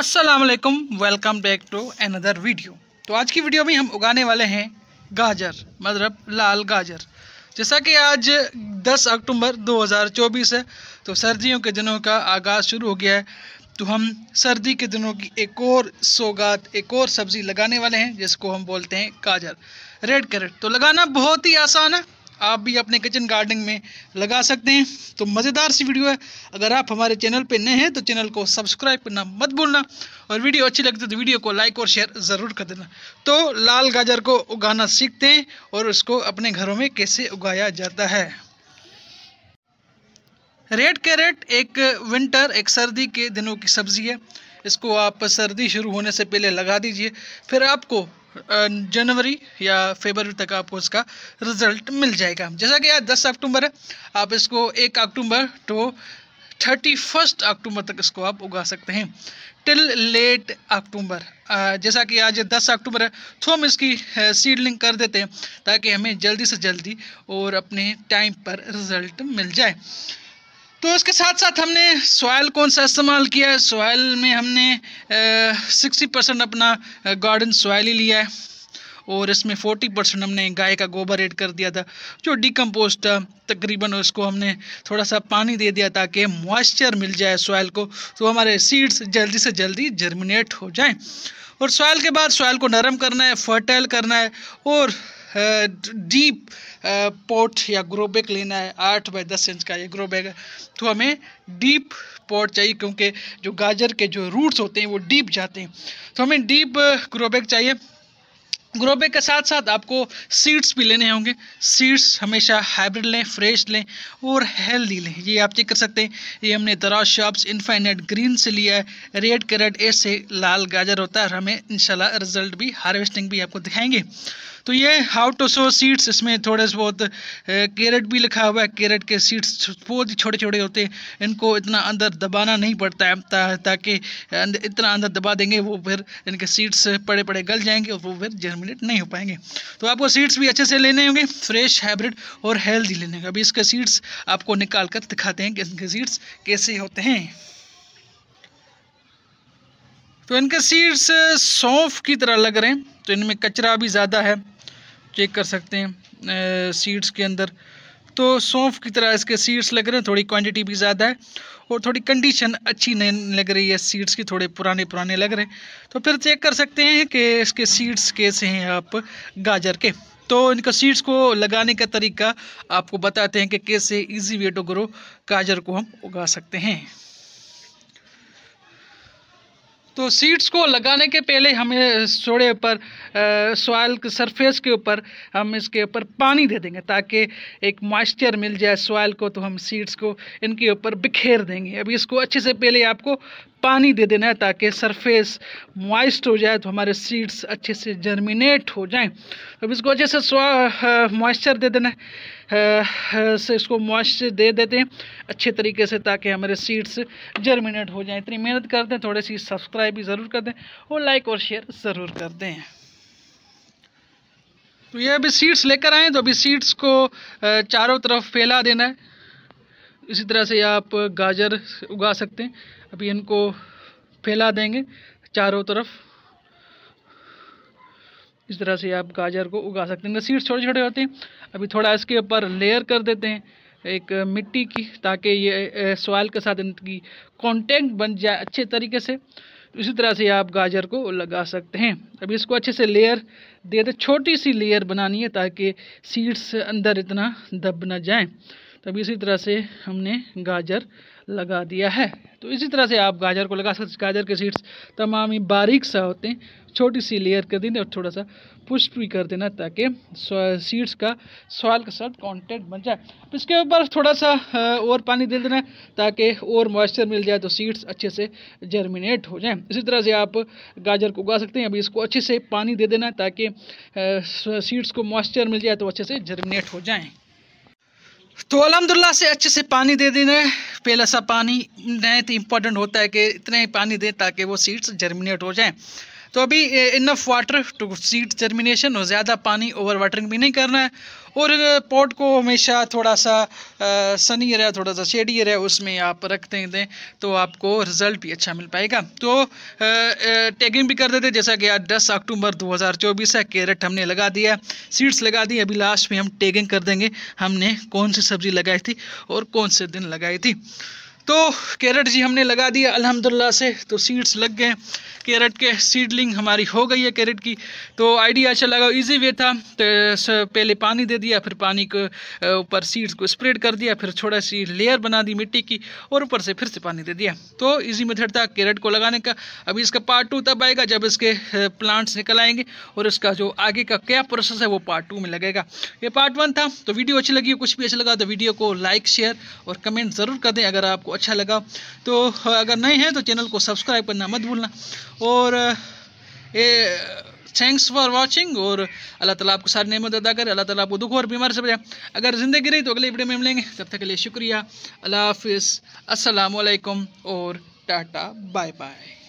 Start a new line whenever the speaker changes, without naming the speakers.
असलकम welcome back to another video तो आज की वीडियो में हम उगाने वाले हैं गाजर मतलब लाल गाजर जैसा कि आज 10 अक्टूबर 2024 है तो सर्दियों के दिनों का आगाज़ शुरू हो गया है तो हम सर्दी के दिनों की एक और सौगात एक और सब्ज़ी लगाने वाले हैं जिसको हम बोलते हैं गाजर रेड कैरेट तो लगाना बहुत ही आसान है आप भी अपने किचन गार्डनिंग में लगा सकते हैं तो मज़ेदार सी वीडियो है अगर आप हमारे चैनल पर नए हैं तो चैनल को सब्सक्राइब करना मत भूलना और वीडियो अच्छी लगती है तो वीडियो को लाइक और शेयर ज़रूर कर देना तो लाल गाजर को उगाना सीखते हैं और उसको अपने घरों में कैसे उगाया जाता है रेड कैरेट एक विंटर एक सर्दी के दिनों की सब्ज़ी है इसको आप सर्दी शुरू होने से पहले लगा दीजिए फिर आपको जनवरी या फेबरवरी तक आपको इसका रिजल्ट मिल जाएगा जैसा कि आज दस अक्टूबर है आप इसको एक October to thirty first October तक इसको आप उगा सकते हैं टिल लेट अक्टूबर जैसा कि आज दस अक्टूबर है तो हम इसकी सीडलिंग कर देते हैं ताकि हमें जल्दी से जल्दी और अपने टाइम पर रिज़ल्ट मिल जाए तो इसके साथ साथ हमने सॉयल कौन सा इस्तेमाल किया है सॉयल में हमने सिक्सटी परसेंट अपना गार्डन सॉयल ही लिया है और इसमें फोर्टी परसेंट हमने गाय का गोबर ऐड कर दिया था जो डिकम्पोस्ट था तकरीबन उसको हमने थोड़ा सा पानी दे दिया ताकि मॉइस्चर मिल जाए सॉयल को तो हमारे सीड्स जल्दी से जल्दी जर्मिनेट हो जाएँ और सॉयल के बाद सॉयल को नरम करना है फर्टाइल करना है और डीप पोर्ट uh, या ग्रो बैग लेना है आठ बाय दस इंच का ये ग्रो बैग है तो हमें डीप पॉट चाहिए क्योंकि जो गाजर के जो रूट्स होते हैं वो डीप जाते हैं तो हमें डीप ग्रो बैग चाहिए ग्रो बैग के साथ साथ आपको सीड्स भी लेने होंगे सीड्स हमेशा हाइब्रिड लें फ्रेश लें और हेल्दी लें ये आप चेक कर सकते हैं ये हमने दराज शॉप्स इन्फाइनेट ग्रीन से लिया है रेड कैरेट ऐसे लाल गाजर होता है और हमें इंशाल्लाह रिजल्ट भी हार्वेस्टिंग भी आपको दिखाएंगे तो ये हाउ टू सो सीड्स इसमें थोड़े से बहुत कैरेट भी लिखा हुआ है कैरेट के सीड्स बहुत ही छोटे छोटे होते हैं इनको इतना अंदर दबाना नहीं पड़ता है ता, ताकि इतना अंदर दबा देंगे वो फिर इनके सीड्स पड़े पड़े गल जाएंगे और वो फिर जर्म जर्मिनेट नहीं हो पाएंगे तो आपको सीड्स भी अच्छे से लेने होंगे फ्रेश हाइब्रिड और हेल्दी लेने होंगे अभी इसके सीड्स आपको निकाल कर दिखाते हैं कि इनके सीड्स कैसे होते हैं तो इनके सीड्स सौंफ की तरह लग रहे हैं तो इनमें कचरा भी ज़्यादा है चेक कर सकते हैं सीड्स के अंदर तो सौंफ की तरह इसके सीड्स लग रहे हैं थोड़ी क्वांटिटी भी ज़्यादा है और थोड़ी कंडीशन अच्छी नहीं लग रही है सीड्स की थोड़े पुराने पुराने लग रहे हैं तो फिर चेक कर सकते हैं कि इसके सीड्स कैसे हैं आप गाजर के तो इनका सीड्स को लगाने का तरीका आपको बताते हैं कि कैसे ईजी वे टू ग्रो गाजर को हम उगा सकते हैं तो सीड्स को लगाने के पहले हमें सोड़े ऊपर सॉइल के सरफेस के ऊपर हम इसके ऊपर पानी दे देंगे ताकि एक मॉइस्चर मिल जाए सॉइल को तो हम सीड्स को इनके ऊपर बिखेर देंगे अभी इसको अच्छे से पहले आपको पानी दे देना है ताकि सरफेस मॉइस्ट हो जाए तो हमारे सीड्स अच्छे से जर्मिनेट हो जाएं अब इसको अच्छे से मॉइस्चर दे देना है से इसको मॉइस्चर दे देते हैं अच्छे तरीके से ताकि हमारे सीड्स जर्मिनेट हो जाएं इतनी मेहनत कर दें थोड़ी सी सब्सक्राइब भी ज़रूर कर दें और लाइक और शेयर ज़रूर कर दें तो ये अभी सीड्स लेकर आएँ तो अभी सीड्स को चारों तरफ फैला देना है इसी तरह से आप गाजर उगा सकते हैं अभी इनको फैला देंगे चारों तरफ इस तरह से आप गाजर को उगा सकते हैं सीड्स छोटे छोटे होते हैं अभी थोड़ा इसके ऊपर लेयर कर देते हैं एक मिट्टी की ताकि ये सॉइल के साथ इनकी कॉन्टेंट बन जाए अच्छे तरीके से तो इसी तरह से आप गाजर को लगा सकते हैं अभी इसको अच्छे से लेयर दे दे छोटी सी लेयर बनानी है ताकि सीड्स अंदर इतना दब ना जाए तभी तो इसी तरह से हमने गाजर लगा दिया है तो इसी तरह से आप गाजर को लगा सकते गाजर के सीड्स तमाम ही बारीक सा होते हैं छोटी सी लेयर कर देना और थोड़ा सा पुष्ट भी कर देना ताकि सीड्स का सॉइल के साथ कॉन्टेक्ट बन जाए इसके ऊपर थोड़ा सा और पानी दे देना ताकि और मॉइस्चर मिल जाए तो सीड्स अच्छे से जर्मिनेट हो जाएँ इसी तरह से आप गाजर को उगा सकते हैं अभी इसको अच्छे से पानी दे देना ताकि सीड्स को मॉइस्चर मिल जाए तो अच्छे से जर्मिनेट हो जाएँ तो अलहमदिल्ला से अच्छे से पानी दे देना है पहला सा पानी नहीं तो इम्पोर्टेंट होता है कि इतना ही पानी दें ताकि वो सीड्स जर्मिनेट हो जाएं तो अभी enough water to seed germination और ज़्यादा पानी ओवर वाटरिंग भी नहीं करना है और पॉट को हमेशा थोड़ा सा सनी रहे थोड़ा सा शेडी रहे उसमें आप रखते दें तो आपको रिज़ल्ट भी अच्छा मिल पाएगा तो टैगिंग भी कर देते जैसा कि आज दस अक्टूबर 2024 है कैरेट हमने लगा दिया सीड्स लगा दी अभी लास्ट में हम टैगिंग कर देंगे हमने कौन सी सब्ज़ी लगाई थी और कौन से दिन लगाई थी तो कैरेट जी हमने लगा दिया अल्हम्दुलिल्लाह से तो सीड्स लग गए कैरेट के सीडलिंग हमारी हो गई है कैरेट की तो आइडिया अच्छा लगा इजी वे था तो पहले पानी दे दिया फिर पानी को ऊपर सीड्स को स्प्रेड कर दिया फिर थोड़ा सी लेयर बना दी मिट्टी की और ऊपर से फिर से पानी दे दिया तो ईजी मेथड था कैरेट को लगाने का अभी इसका पार्ट टू तब आएगा जब इसके प्लांट्स निकल आएंगे और इसका जो आगे का क्या प्रोसेस है वो पार्ट टू में लगेगा ये पार्ट वन था तो वीडियो अच्छी लगी कुछ भी अच्छा लगा तो वीडियो को लाइक शेयर और कमेंट ज़रूर कर दें अगर आपको अच्छा लगा तो अगर नए हैं तो चैनल को सब्सक्राइब करना मत भूलना और ये थैंक्स फॉर वॉचिंग और अल्लाह ताला आपको सारी नमत अदा करे अल्लाह ताला आपको दुख और बीमार से बजाय अगर ज़िंदगी रही तो अगले वीडियो में मिलेंगे तब तक के लिए शुक्रिया अल्लाह हाफिज़ असलकम और टाटा बाय बाय